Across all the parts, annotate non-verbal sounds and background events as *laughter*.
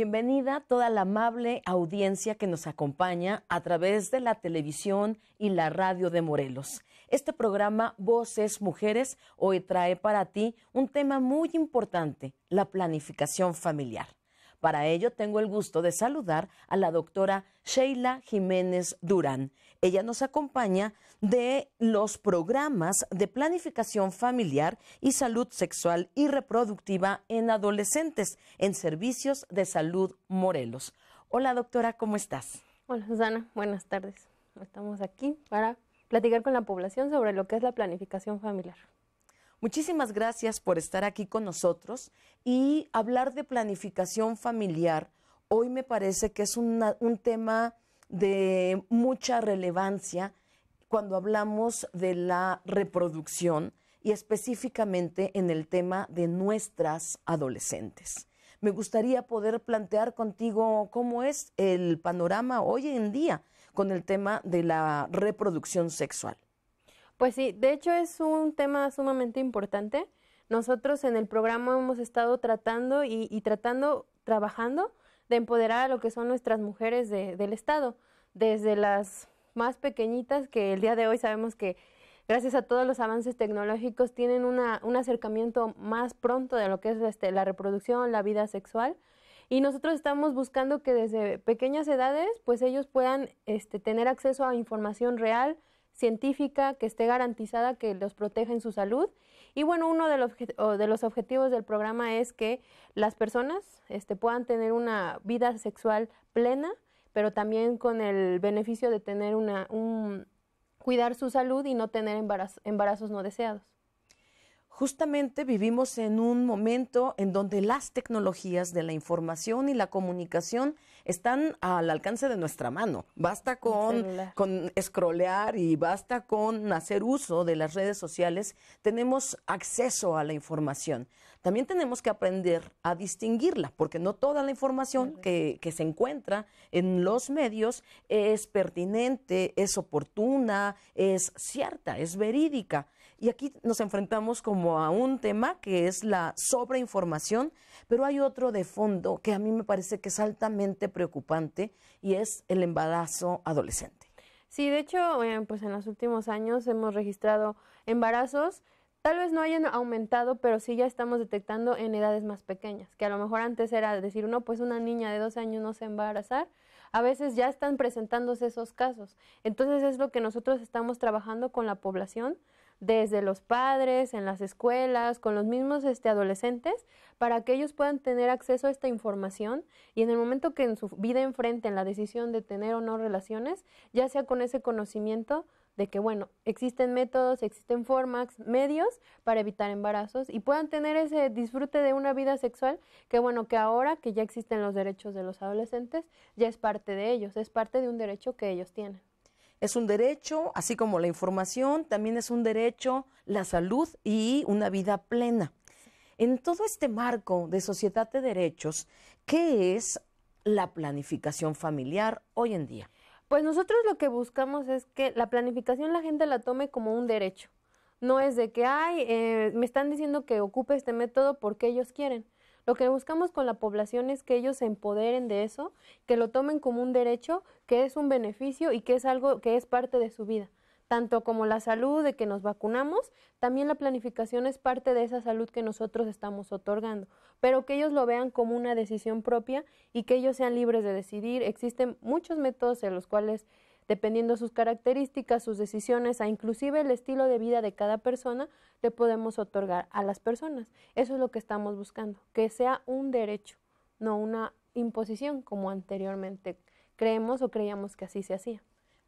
Bienvenida toda la amable audiencia que nos acompaña a través de la televisión y la radio de Morelos. Este programa Voces Mujeres hoy trae para ti un tema muy importante, la planificación familiar. Para ello tengo el gusto de saludar a la doctora Sheila Jiménez Durán. Ella nos acompaña de los programas de planificación familiar y salud sexual y reproductiva en adolescentes en servicios de salud Morelos. Hola doctora, ¿cómo estás? Hola Susana, buenas tardes. Estamos aquí para platicar con la población sobre lo que es la planificación familiar. Muchísimas gracias por estar aquí con nosotros y hablar de planificación familiar. Hoy me parece que es un tema de mucha relevancia cuando hablamos de la reproducción y específicamente en el tema de nuestras adolescentes. Me gustaría poder plantear contigo cómo es el panorama hoy en día con el tema de la reproducción sexual. Pues sí, de hecho es un tema sumamente importante. Nosotros en el programa hemos estado tratando y, tratando, trabajando de empoderar a lo que son nuestras mujeres del Estado, desde las más pequeñitas que el día de hoy sabemos que gracias a todos los avances tecnológicos tienen un acercamiento más pronto de lo que es este, la reproducción, la vida sexual. Y nosotros estamos buscando que desde pequeñas edades, pues ellos puedan este, tener acceso a información real, científica que esté garantizada que los proteja en su salud. Y bueno, uno de los, de los objetivos del programa es que las personas este, puedan tener una vida sexual plena, pero también con el beneficio de tener una, un, cuidar su salud y no tener embarazos no deseados justamente vivimos en un momento en donde las tecnologías de la información y la comunicación están al alcance de nuestra mano. Basta con, con scrollear y basta con hacer uso de las redes sociales. Tenemos acceso a la información. También tenemos que aprender a distinguirla, porque no toda la información que, que se encuentra en los medios es pertinente, es oportuna, es cierta, es verídica. Y aquí nos enfrentamos como a un tema que es la sobreinformación, pero hay otro de fondo que a mí me parece que es altamente preocupante y es el embarazo adolescente. Sí, de hecho, eh, pues en los últimos años hemos registrado embarazos tal vez no hayan aumentado, pero sí ya estamos detectando en edades más pequeñas, que a lo mejor antes era decir, no, pues una niña de 12 años no se embarazar, a veces ya están presentándose esos casos. Entonces es lo que nosotros estamos trabajando con la población desde los padres, en las escuelas, con los mismos este, adolescentes, para que ellos puedan tener acceso a esta información y en el momento que en su vida enfrenten la decisión de tener o no relaciones, ya sea con ese conocimiento de que, bueno, existen métodos, existen formas, medios para evitar embarazos y puedan tener ese disfrute de una vida sexual que, bueno, que ahora que ya existen los derechos de los adolescentes, ya es parte de ellos, es parte de un derecho que ellos tienen. Es un derecho, así como la información, también es un derecho la salud y una vida plena. En todo este marco de sociedad de derechos, ¿qué es la planificación familiar hoy en día? Pues nosotros lo que buscamos es que la planificación la gente la tome como un derecho. No es de que, hay eh, me están diciendo que ocupe este método porque ellos quieren. Lo que buscamos con la población es que ellos se empoderen de eso, que lo tomen como un derecho, que es un beneficio y que es algo que es parte de su vida. Tanto como la salud de que nos vacunamos, también la planificación es parte de esa salud que nosotros estamos otorgando, pero que ellos lo vean como una decisión propia y que ellos sean libres de decidir. Existen muchos métodos en los cuales Dependiendo sus características, sus decisiones e inclusive el estilo de vida de cada persona, le podemos otorgar a las personas. Eso es lo que estamos buscando, que sea un derecho, no una imposición como anteriormente creemos o creíamos que así se hacía.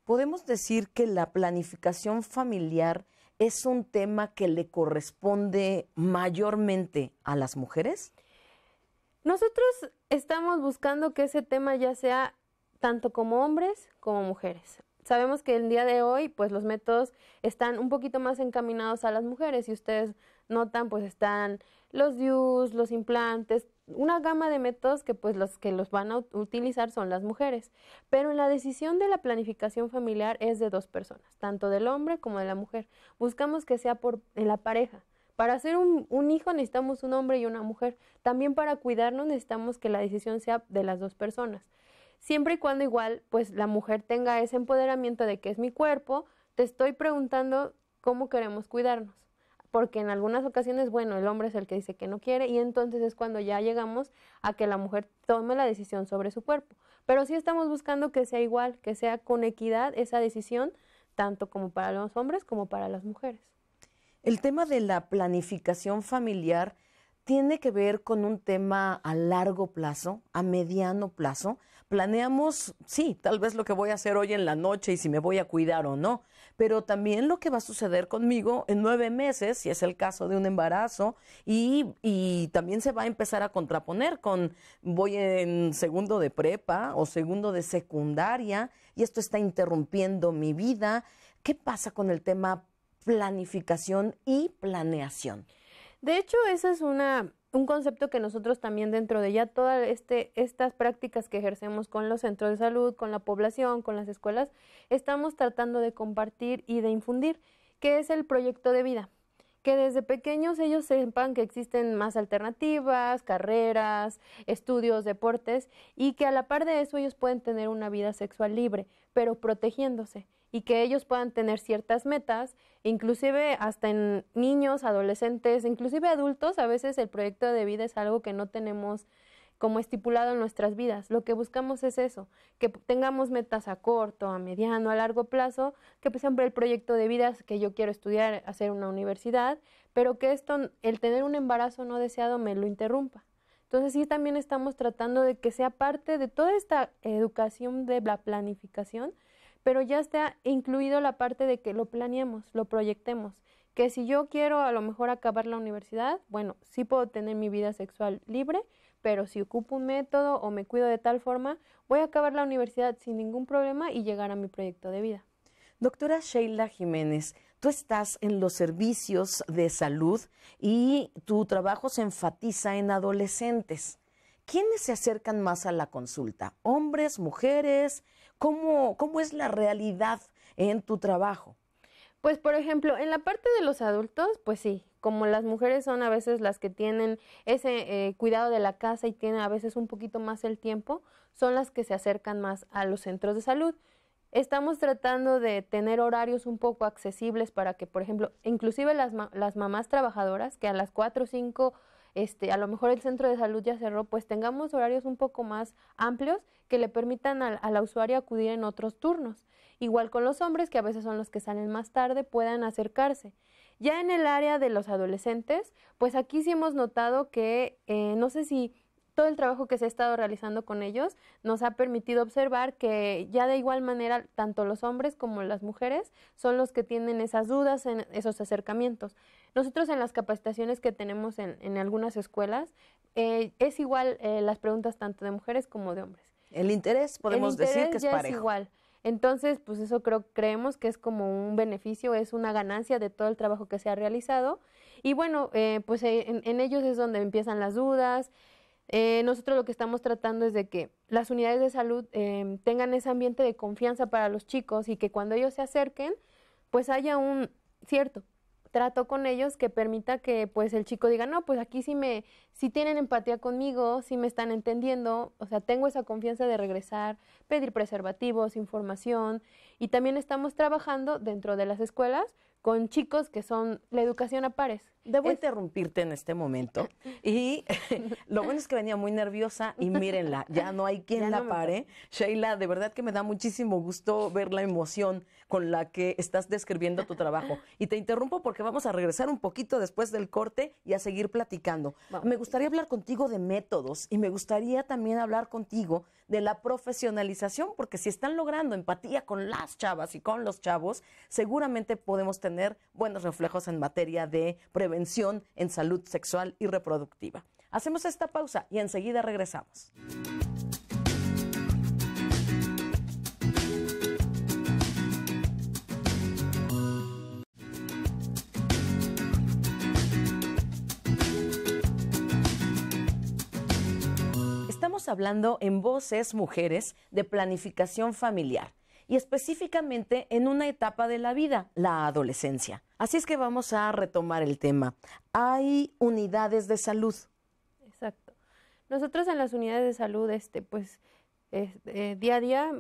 Podemos decir que la planificación familiar es un tema que le corresponde mayormente a las mujeres? Nosotros estamos buscando que ese tema ya sea tanto como hombres como mujeres. Sabemos que el día de hoy, pues los métodos están un poquito más encaminados a las mujeres. Si ustedes notan, pues están los DIUs, los implantes, una gama de métodos que pues, los que los van a utilizar son las mujeres. Pero en la decisión de la planificación familiar es de dos personas, tanto del hombre como de la mujer. Buscamos que sea por en la pareja. Para hacer un, un, hijo necesitamos un hombre y una mujer. También para cuidarnos necesitamos que la decisión sea de las dos personas siempre y cuando igual pues la mujer tenga ese empoderamiento de que es mi cuerpo, te estoy preguntando cómo queremos cuidarnos. Porque en algunas ocasiones, bueno, el hombre es el que dice que no quiere y entonces es cuando ya llegamos a que la mujer tome la decisión sobre su cuerpo. Pero sí estamos buscando que sea igual, que sea con equidad esa decisión, tanto como para los hombres como para las mujeres. El tema de la planificación familiar tiene que ver con un tema a largo plazo, a mediano plazo, planeamos, sí, tal vez lo que voy a hacer hoy en la noche y si me voy a cuidar o no, pero también lo que va a suceder conmigo en nueve meses, si es el caso de un embarazo, y, y también se va a empezar a contraponer con voy en segundo de prepa o segundo de secundaria y esto está interrumpiendo mi vida. ¿Qué pasa con el tema planificación y planeación? De hecho, esa es una un concepto que nosotros también dentro de ya todas este, estas prácticas que ejercemos con los centros de salud, con la población, con las escuelas, estamos tratando de compartir y de infundir, que es el proyecto de vida. Que desde pequeños ellos sepan que existen más alternativas, carreras, estudios, deportes, y que a la par de eso ellos pueden tener una vida sexual libre, pero protegiéndose y que ellos puedan tener ciertas metas, inclusive hasta en niños, adolescentes, inclusive adultos, a veces el proyecto de vida es algo que no tenemos como estipulado en nuestras vidas. Lo que buscamos es eso, que tengamos metas a corto, a mediano, a largo plazo, que por ejemplo el proyecto de vida es que yo quiero estudiar, hacer una universidad, pero que esto, el tener un embarazo no deseado me lo interrumpa. Entonces sí también estamos tratando de que sea parte de toda esta educación de la planificación, pero ya está incluido la parte de que lo planeemos, lo proyectemos, que si yo quiero a lo mejor acabar la universidad, bueno, sí puedo tener mi vida sexual libre, pero si ocupo un método o me cuido de tal forma, voy a acabar la universidad sin ningún problema y llegar a mi proyecto de vida. Doctora Sheila Jiménez, tú estás en los servicios de salud y tu trabajo se enfatiza en adolescentes. ¿quiénes se acercan más a la consulta? ¿Hombres, mujeres? ¿Cómo, cómo es la realidad en tu trabajo? Pues por ejemplo, en la parte de los adultos, pues sí, como las mujeres son a veces las que tienen ese eh, cuidado de la casa y tienen a veces un poquito más el tiempo, son las que se acercan más a los centros de salud. Estamos tratando de tener horarios un poco accesibles para que, por ejemplo, inclusive las, las mamás trabajadoras que a las 4 o 5 este, a lo mejor el centro de salud ya cerró, pues tengamos horarios un poco más amplios que le permitan al usuario la usuaria acudir en otros turnos. Igual con los hombres, que a veces son los que salen más tarde, puedan acercarse. Ya en el área de los adolescentes, pues aquí sí hemos notado que, eh, no sé si todo el trabajo que se ha estado realizando con ellos nos ha permitido observar que ya de igual manera tanto los hombres como las mujeres son los que tienen esas dudas, en esos acercamientos. Nosotros en las capacitaciones que tenemos en, algunas escuelas eh, es igual eh, las preguntas tanto de mujeres como de hombres. El interés podemos decir que es igual. Entonces, pues eso creo, creemos que es como un beneficio, es una ganancia de todo el trabajo que se ha realizado. Y bueno, eh, pues en ellos es donde empiezan las dudas, eh, nosotros lo que estamos tratando es de que las unidades de salud em, tengan ese ambiente de confianza para los chicos y que cuando ellos se acerquen, pues haya un cierto trato con ellos que permita que pues el chico diga, no, pues aquí sí me, sí tienen empatía conmigo, sí me están entendiendo, o sea, tengo esa confianza de regresar, pedir preservativos, información, y también estamos trabajando dentro de las escuelas con chicos que son la educación a pares, Debo interrumpirte en este momento. Y *laughs* lo bueno es que venía muy nerviosa y mírenla, ya no hay quien la pare. Sheila, de verdad que me da muchísimo gusto ver la emoción con la que estás describiendo tu trabajo. Y te interrumpo porque vamos a regresar un poquito después del corte y a seguir platicando. Me gustaría hablar contigo de métodos y me gustaría también hablar contigo de la profesionalización, porque si están logrando empatía con las chavas y con los chavos, seguramente podemos tener buenos reflejos en materia de prevención prevención en salud sexual y reproductiva. Hacemos esta pausa y enseguida regresamos. Estamos hablando en Voces Mujeres de planificación familiar y específicamente en una etapa de la vida, la adolescencia. Así es que vamos a retomar el tema. Hay unidades de salud. Exacto. Nosotros en las unidades de salud, este, pues, eh, día a día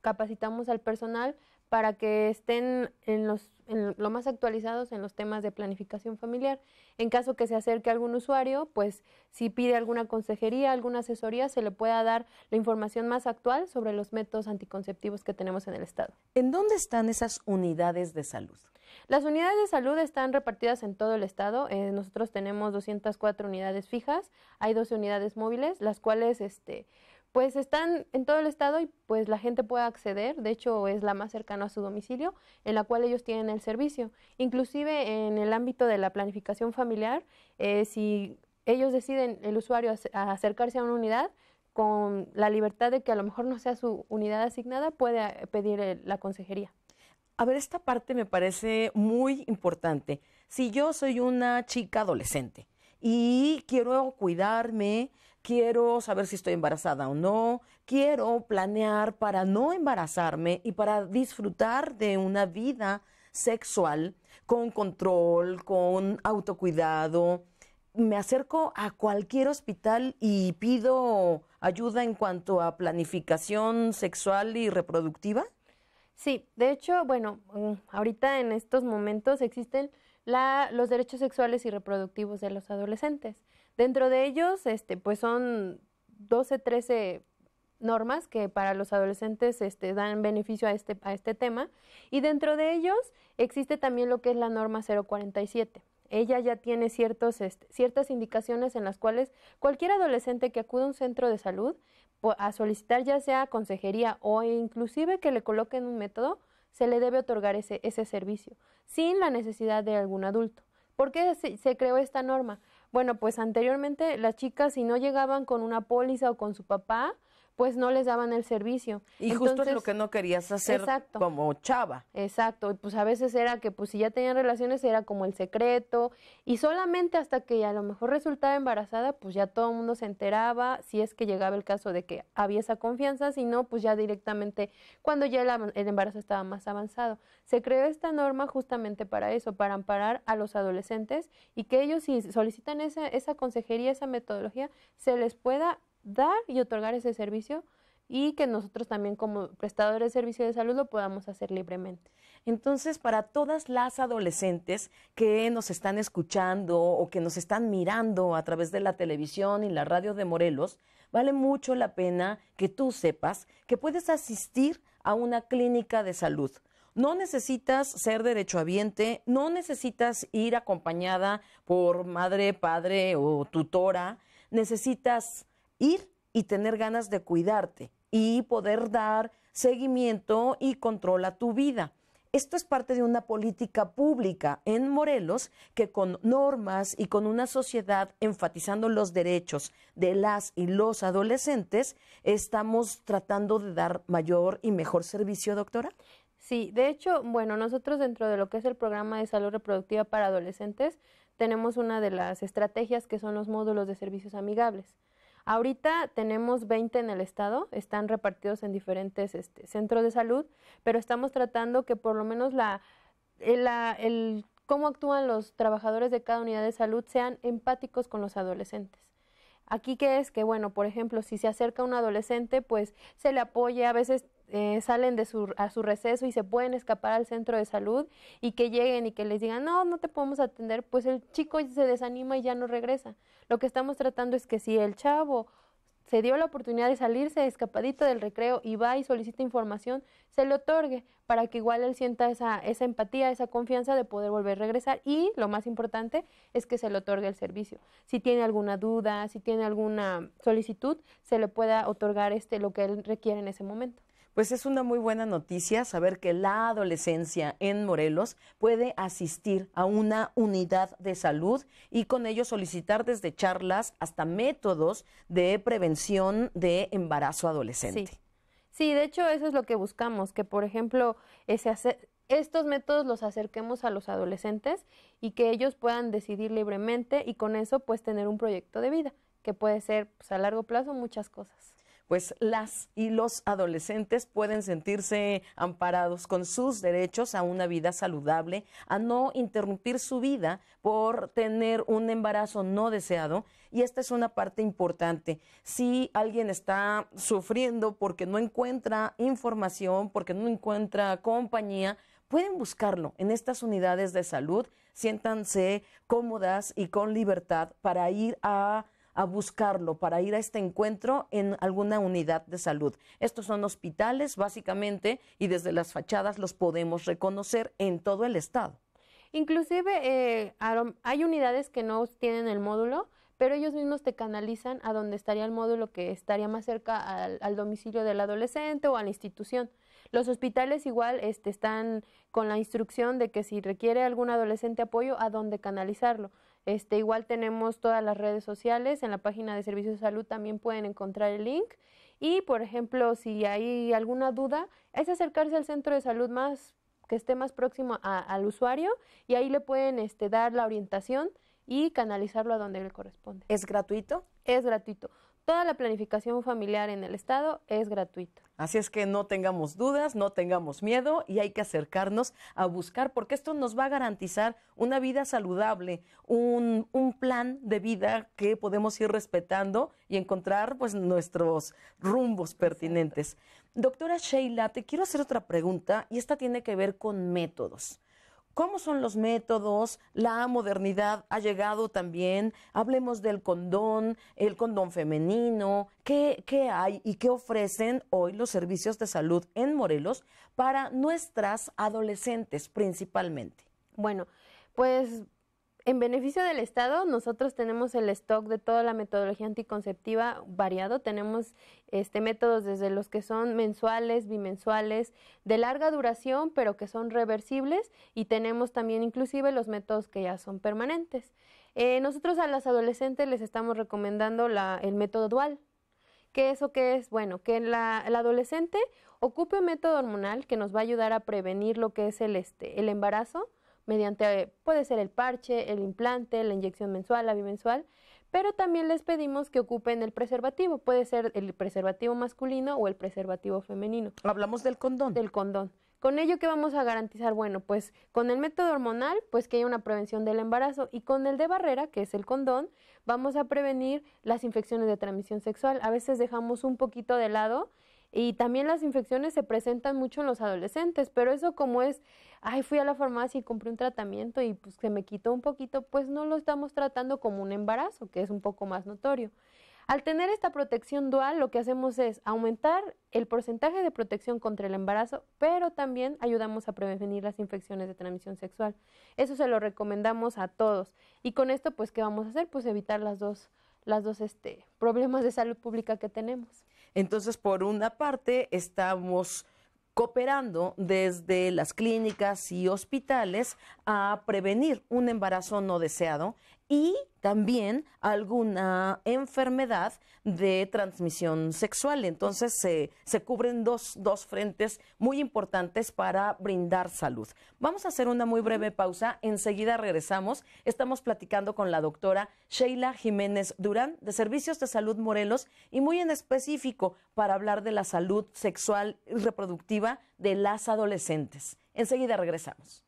capacitamos al personal para que estén en los en lo más actualizados en los temas de planificación familiar. En caso que se acerque algún usuario, pues si pide alguna consejería, alguna asesoría, se le pueda dar la información más actual sobre los métodos anticonceptivos que tenemos en el Estado. ¿En dónde están esas unidades de salud? Las unidades de salud están repartidas en todo el estado. Eh, nosotros tenemos 204 unidades fijas, hay 12 unidades móviles, las cuales este, pues están en todo el estado y pues la gente puede acceder, de hecho es la más cercana a su domicilio, en la cual ellos tienen el servicio. Inclusive en el ámbito de la planificación familiar, eh, si ellos deciden el usuario acercarse a una unidad, con la libertad de que a lo mejor no sea su unidad asignada, puede pedir eh, la consejería. A ver, esta parte me parece muy importante. Si yo soy una chica adolescente y quiero cuidarme, quiero saber si estoy embarazada o no, quiero planear para no embarazarme y para disfrutar de una vida sexual con control, con autocuidado. Me acerco a cualquier hospital y pido ayuda en cuanto a planificación sexual y reproductiva. Sí, de hecho, bueno, mm, ahorita en estos momentos existen los derechos sexuales y reproductivos de los adolescentes. Dentro de ellos, este, pues son 12, 13 normas que para los adolescentes este, dan beneficio a este, a este tema. Y dentro de ellos existe también lo que es la norma 047. Ella ya tiene ciertos, este, ciertas indicaciones en las cuales cualquier adolescente que acude a un centro de salud a solicitar ya sea consejería o inclusive que le coloquen un método, se le debe otorgar ese, ese servicio sin la necesidad de algún adulto. ¿Por qué se creó esta norma? Bueno, pues anteriormente las chicas si no llegaban con una póliza o con su papá, pues no les daban el servicio. Y justo es lo que no querías hacer exacto, como chava. Exacto, pues a veces era que pues si ya tenían relaciones era como el secreto y solamente hasta que a lo mejor resultaba embarazada, pues ya todo el mundo se enteraba, si es que llegaba el caso de que había esa confianza, si no, pues ya directamente cuando ya el, el embarazo estaba más avanzado. Se creó esta norma justamente para eso, para amparar a los adolescentes y que ellos si solicitan esa, esa consejería, esa metodología, se les pueda dar y otorgar ese servicio y que nosotros también como prestadores de servicio de salud lo podamos hacer libremente. Entonces, para todas las adolescentes que nos están escuchando o que nos están mirando a través de la televisión y la radio de Morelos, vale mucho la pena que tú sepas que puedes asistir a una clínica de salud. No necesitas ser derechohabiente, no necesitas ir acompañada por madre, padre o tutora, necesitas ir y tener ganas de cuidarte y poder dar seguimiento y control a tu vida. Esto es parte de una política pública en Morelos que con normas y con una sociedad enfatizando los derechos de las y los adolescentes, estamos tratando de dar mayor y mejor servicio, doctora. Sí, de hecho, bueno, nosotros dentro de lo que es el programa de salud reproductiva para adolescentes, tenemos una de las estrategias que son los módulos de servicios amigables. Ahorita tenemos 20 en el estado, están repartidos en diferentes este, centros de salud, pero estamos tratando que por lo menos la, eh, la, el cómo actúan los trabajadores de cada unidad de salud sean empáticos con los adolescentes. Aquí que es que, bueno, por ejemplo, si se acerca un adolescente, pues se le apoya, a veces eh, salen de su, a su receso y se pueden escapar al centro de salud y que lleguen y que les digan, no, no te podemos atender, pues el chico se desanima y ya no regresa. Lo que estamos tratando es que si el chavo se dio la oportunidad de salirse escapadito del recreo y va y solicita información, se le otorgue para que igual él sienta esa, esa empatía, esa confianza de poder volver a regresar y lo más importante es que se le otorgue el servicio. Si tiene alguna duda, si tiene alguna solicitud, se le pueda otorgar este, lo que él requiere en ese momento. Pues es una muy buena noticia saber que la adolescencia en Morelos puede asistir a una unidad de salud y con ello solicitar desde charlas hasta métodos de prevención de embarazo adolescente. Sí, de hecho eso es lo que buscamos, que por ejemplo ese estos métodos los acerquemos a los adolescentes y que ellos puedan decidir libremente y con eso pues tener un proyecto de vida, que puede ser pues, a largo plazo muchas cosas pues las y los adolescentes pueden sentirse amparados con sus derechos a una vida saludable, a no interrumpir su vida por tener un embarazo no deseado. Y esta es una parte importante. Si alguien está sufriendo porque no encuentra información, porque no encuentra compañía, pueden buscarlo en estas unidades de salud. Siéntanse cómodas y con libertad para ir a a buscarlo para ir a este encuentro en alguna unidad de salud. Estos son hospitales básicamente y desde las fachadas los podemos reconocer en todo el estado. Inclusive eh, hay unidades que no tienen el módulo, pero ellos mismos te canalizan a donde estaría el módulo que estaría más cerca al, domicilio del adolescente o a la institución. Los hospitales igual este, están con la instrucción de que si requiere algún adolescente apoyo, a dónde canalizarlo. Este, igual tenemos todas las redes sociales, en la página de Servicios de Salud también pueden encontrar el link. Y, por ejemplo, si hay alguna duda, es acercarse al centro de salud más que esté más próximo al usuario y ahí le pueden este, dar la orientación y canalizarlo a donde le corresponde. ¿Es gratuito? Es gratuito. Toda la planificación familiar en el Estado es gratuita. Así es que no tengamos dudas, no tengamos miedo y hay que acercarnos a buscar, porque esto nos va a garantizar una vida saludable, un, plan de vida que podemos ir respetando y encontrar pues, nuestros rumbos pertinentes. Doctora Sheila, te quiero hacer otra pregunta y esta tiene que ver con métodos cómo son los métodos, la modernidad ha llegado también, hablemos del condón, el condón femenino, qué, qué hay y qué ofrecen hoy los servicios de salud en Morelos para nuestras adolescentes principalmente. Bueno, pues en beneficio del Estado, nosotros tenemos el stock de toda la metodología anticonceptiva variado. Tenemos este, métodos desde los que son mensuales, bimensuales, de larga duración, pero que son reversibles, y tenemos también inclusive los métodos que ya son permanentes. Eh, nosotros a las adolescentes les estamos recomendando el método dual. ¿Qué eso qué es? Bueno, que la, adolescente ocupe un método hormonal que nos va a ayudar a prevenir lo que es el, este, el embarazo mediante eh, puede ser el parche, el implante, la inyección mensual, la bimensual, pero también les pedimos que ocupen el preservativo, puede ser el preservativo masculino o el preservativo femenino. Hablamos del condón. Del condón. Con ello, ¿qué vamos a garantizar? Bueno, pues con el método hormonal, pues que haya una prevención del embarazo y con el de barrera, que es el condón, vamos a prevenir las infecciones de transmisión sexual. A veces dejamos un poquito de lado y también las infecciones se presentan mucho en los adolescentes, pero eso como es, ay, fui a la farmacia y compré un tratamiento y pues se me quitó un poquito, pues no lo estamos tratando como un embarazo, que es un poco más notorio. Al tener esta protección dual, lo que hacemos es aumentar el porcentaje de protección contra el embarazo, pero también ayudamos a prevenir las infecciones de transmisión sexual. Eso se lo recomendamos a todos. Y con esto, pues, ¿qué vamos a hacer? Pues evitar las dos, dos este, problemas de salud pública que tenemos. Entonces, por una parte, estamos cooperando desde las clínicas y hospitales a prevenir un embarazo no deseado y también alguna enfermedad de transmisión sexual. Entonces se cubren dos, dos frentes muy importantes para brindar salud. Vamos a hacer una muy breve pausa, enseguida regresamos. Estamos platicando con la doctora Sheila Jiménez Durán de Servicios de Salud Morelos y muy en específico para hablar de la salud sexual y reproductiva de las adolescentes. Enseguida regresamos.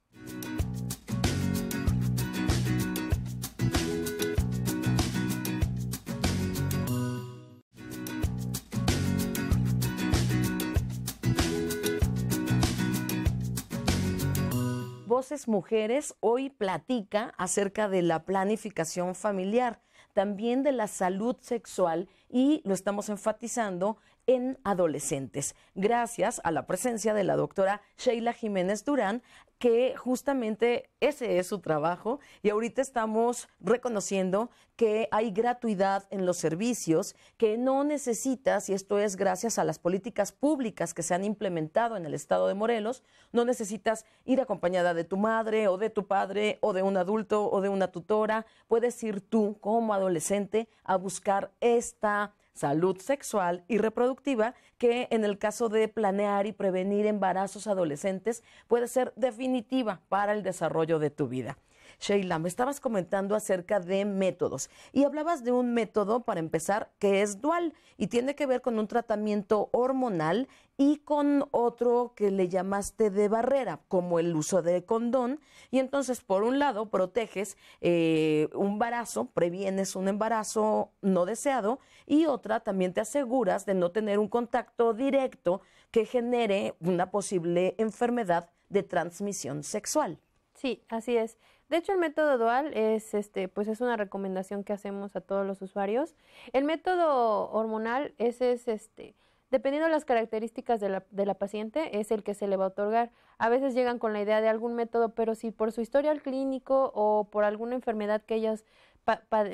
Voces Mujeres hoy platica acerca de la planificación familiar, también de la salud sexual y lo estamos enfatizando en adolescentes, gracias a la presencia de la doctora Sheila Jiménez Durán, que justamente ese es su trabajo y ahorita estamos reconociendo que hay gratuidad en los servicios, que no necesitas, y esto es gracias a las políticas públicas que se han implementado en el estado de Morelos, no necesitas ir acompañada de tu madre o de tu padre o de un adulto o de una tutora, puedes ir tú como adolescente a buscar esta salud sexual y reproductiva, que en el caso de planear y prevenir embarazos adolescentes puede ser definitiva para el desarrollo de tu vida. Sheila, me estabas comentando acerca de métodos y hablabas de un método para empezar que es dual y tiene que ver con un tratamiento hormonal y con otro que le llamaste de barrera, como el uso de condón. Y entonces, por un lado, proteges eh, un embarazo, previenes un embarazo no deseado y otra, también te aseguras de no tener un contacto directo que genere una posible enfermedad de transmisión sexual. Sí, así es. De hecho, el método dual es este, pues es una recomendación que hacemos a todos los usuarios. El método hormonal es, este, dependiendo de las características de la, paciente, es el que se le va a otorgar. A veces llegan con la idea de algún método, pero si por su historial clínico o por alguna enfermedad que ellas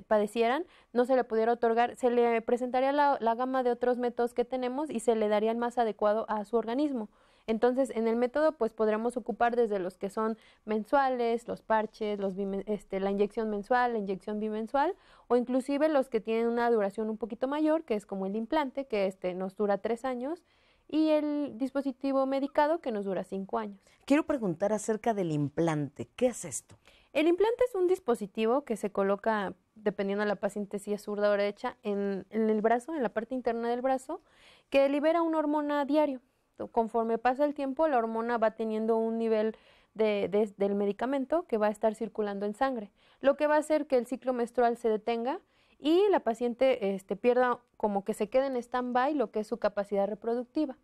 padecieran, no se le pudiera otorgar, se le presentaría la, la gama de otros métodos que tenemos y se le daría el más adecuado a su organismo. Entonces, en el método, pues podremos ocupar desde los que son mensuales, los parches, este, la inyección mensual, la inyección bimensual, o inclusive los que tienen una duración un poquito mayor, que es como el implante, que este, nos dura tres años, y el dispositivo medicado, que nos dura cinco años. Quiero preguntar acerca del implante. ¿Qué es esto? El implante es un dispositivo que se coloca, dependiendo de la paciente si es zurda o derecha, en, en el brazo, en la parte interna del brazo, que libera una hormona diario. Conforme pasa el tiempo, la hormona va teniendo un nivel del medicamento que va a estar circulando en sangre, lo que va a hacer que el ciclo menstrual se detenga y la paciente este, pierda como que se quede en stand-by lo que es su capacidad reproductiva.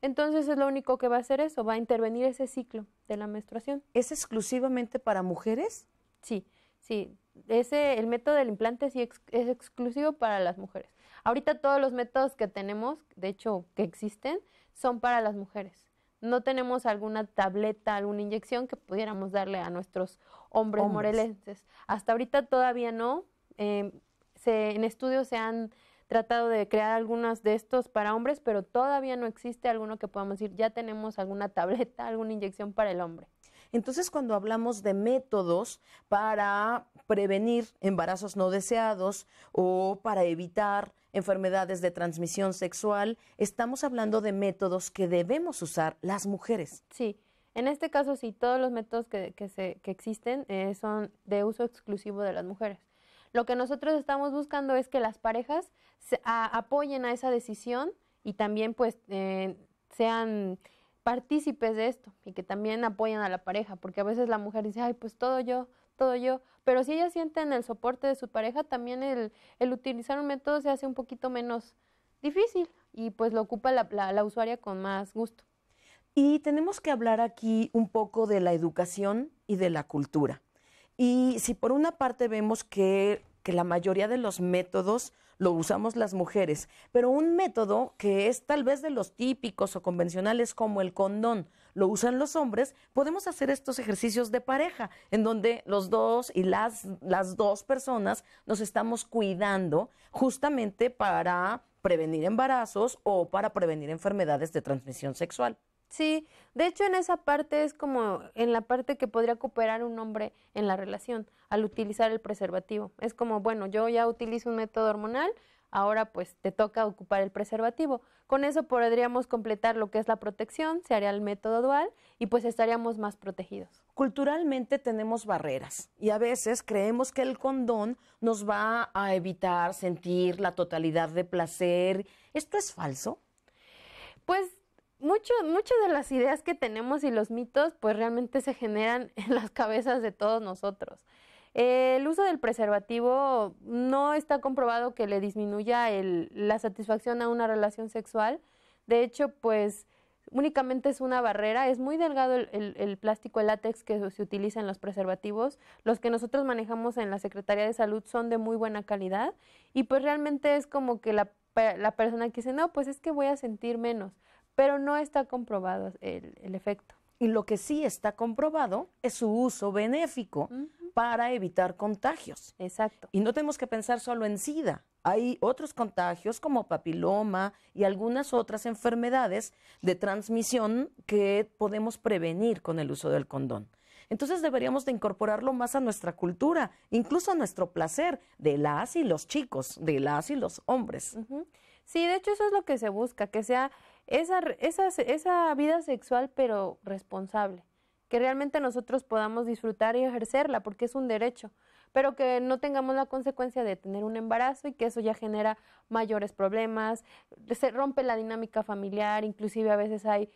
Entonces es lo único que va a hacer eso, va a intervenir ese ciclo de la menstruación. ¿Es exclusivamente para mujeres? Sí, sí. Ese, el método del implante sí es exclusivo para las mujeres. Ahorita todos los métodos que tenemos, de hecho que existen, son para las mujeres. No tenemos alguna tableta, alguna inyección que pudiéramos darle a nuestros hombres, morelenses. Hasta ahorita todavía no. Em, se, en estudios se han tratado de crear algunos de estos para hombres, pero todavía no existe alguno que podamos decir, ya tenemos alguna tableta, *laughs* alguna inyección para el hombre. Entonces, cuando hablamos de métodos para prevenir embarazos no deseados o para evitar enfermedades de transmisión sexual, estamos hablando de métodos que debemos usar las mujeres. Sí, en este caso sí, todos los métodos que, que, se, existen eh, son de uso exclusivo de las mujeres. Lo que nosotros estamos buscando es que las parejas apoyen a esa decisión y también pues eh, sean partícipes de esto y que también apoyan a la pareja, porque a veces la mujer dice, ay, pues todo yo, todo yo, pero si ella siente en el soporte de su pareja, también el, el utilizar un método se hace un poquito menos difícil y pues lo ocupa la, la, la usuaria con más gusto. Y tenemos que hablar aquí un poco de la educación y de la cultura. Y si por una parte vemos que, que la mayoría de los métodos lo usamos las mujeres, pero un método que es tal vez de los típicos o convencionales como el condón, lo usan los hombres, podemos hacer estos ejercicios de pareja, en donde los dos y las, dos personas nos estamos cuidando justamente para prevenir embarazos o para prevenir enfermedades de transmisión sexual. Sí, de hecho en esa parte es como en la parte que podría cooperar un hombre en la relación al utilizar el preservativo. Es como, bueno, yo ya utilizo un método hormonal, ahora pues te toca ocupar el preservativo. Con eso podríamos completar lo que es la protección, se haría el método dual y pues estaríamos más protegidos. Culturalmente tenemos barreras y a veces creemos que el condón nos va a evitar sentir la totalidad de placer. ¿Esto es falso? Pues muchas de las ideas que tenemos y los mitos pues realmente se generan *laughs* en las cabezas de todos nosotros. el uso del preservativo no está comprobado que le disminuya la satisfacción a una relación sexual. De hecho, pues únicamente es una barrera. Es muy delgado el, plástico, el látex que se utiliza en los preservativos. Los que nosotros manejamos en la Secretaría de Salud son de muy buena calidad y pues realmente es como que la, la persona que dice, no, pues es que voy a sentir menos pero no está comprobado el, el efecto. Y lo que sí está comprobado es su uso benéfico para evitar contagios. Exacto. Y no tenemos que pensar solo en SIDA. Hay otros contagios como papiloma y algunas otras enfermedades de transmisión que podemos prevenir con el uso del condón. Entonces deberíamos de incorporarlo más a nuestra cultura, incluso a nuestro placer de las y los chicos, de las y los hombres. Sí, de hecho eso es lo que se busca, que sea esa, esa, esa vida sexual, pero responsable, que realmente nosotros podamos disfrutar y ejercerla, porque es un derecho, pero que no tengamos la consecuencia de tener un embarazo y que eso ya genera mayores problemas, se rompe la dinámica familiar, inclusive a veces hay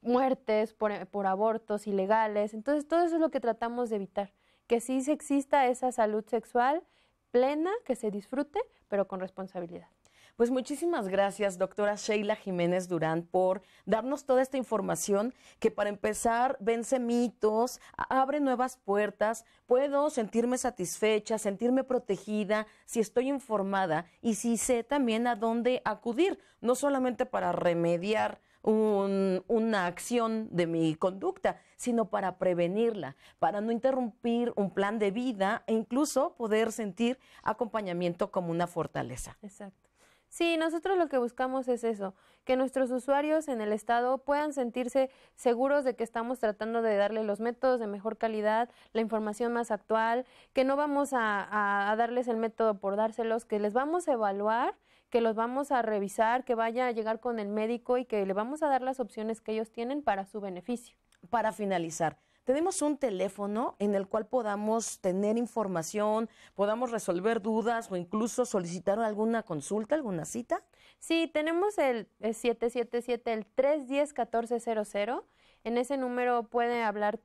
muertes por, por abortos ilegales, entonces todo eso es lo que tratamos de evitar, que sí se exista esa salud sexual plena, que se disfrute, pero con responsabilidad. Pues muchísimas gracias, doctora Sheila Jiménez Durán, por darnos toda esta información que para empezar vence mitos, abre nuevas puertas, puedo sentirme satisfecha, sentirme protegida si estoy informada y si sé también a dónde acudir, no solamente para remediar una acción de mi conducta, sino para prevenirla, para no interrumpir un plan de vida e incluso poder sentir acompañamiento como una fortaleza. Exacto. Sí, nosotros lo que buscamos es eso, que nuestros usuarios en el Estado puedan sentirse seguros de que estamos tratando de darle los métodos de mejor calidad, la información más actual, que no vamos a, a darles el método por dárselos, que les vamos a evaluar que los vamos a revisar, que vaya a llegar con el médico y que le vamos a dar las opciones que ellos tienen para su beneficio. Para finalizar, tenemos un teléfono en el cual podamos tener información, podamos resolver dudas o incluso solicitar alguna consulta, alguna cita? Sí, tenemos el 777, el 310-1400. En ese número puede hablar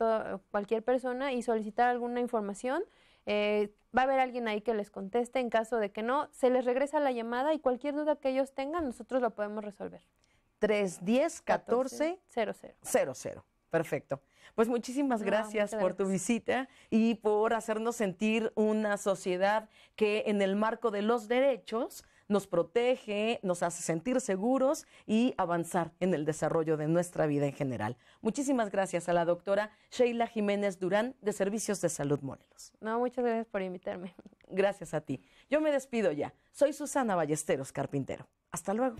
cualquier persona y solicitar alguna información. Eh, va a haber alguien ahí que les conteste. En caso de que no, se les regresa la llamada y cualquier duda que ellos tengan, nosotros lo podemos resolver. 310-1400. Perfecto. Pues muchísimas gracias por tu visita y por hacernos sentir una sociedad que en el marco de los derechos nos protege, nos hace sentir seguros y avanzar en el desarrollo de nuestra vida en general. Muchísimas gracias a la doctora Sheila Jiménez Durán de Servicios de Salud Morelos. No, muchas gracias por invitarme. Gracias a ti. Yo me despido ya. Soy Susana Ballesteros Carpintero. Hasta luego.